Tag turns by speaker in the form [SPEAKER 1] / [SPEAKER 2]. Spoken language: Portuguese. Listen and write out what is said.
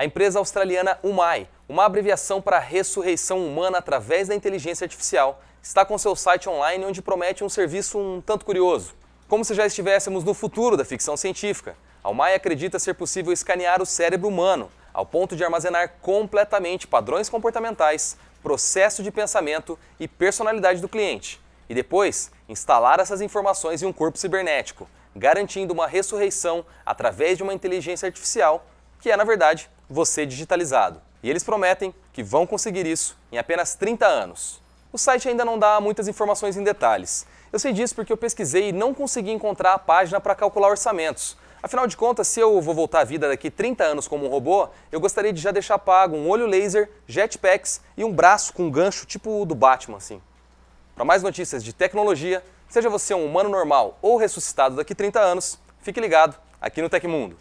[SPEAKER 1] A empresa australiana UMAI, uma abreviação para Ressurreição Humana através da Inteligência Artificial, está com seu site online onde promete um serviço um tanto curioso. Como se já estivéssemos no futuro da ficção científica, a UMAI acredita ser possível escanear o cérebro humano, ao ponto de armazenar completamente padrões comportamentais, processo de pensamento e personalidade do cliente, e depois instalar essas informações em um corpo cibernético, garantindo uma ressurreição através de uma inteligência artificial, que é, na verdade, você digitalizado. E eles prometem que vão conseguir isso em apenas 30 anos. O site ainda não dá muitas informações em detalhes. Eu sei disso porque eu pesquisei e não consegui encontrar a página para calcular orçamentos. Afinal de contas, se eu vou voltar à vida daqui 30 anos como um robô, eu gostaria de já deixar pago um olho laser, jetpacks e um braço com gancho tipo o do Batman, assim. Para mais notícias de tecnologia, seja você um humano normal ou ressuscitado daqui 30 anos, fique ligado aqui no Tecmundo.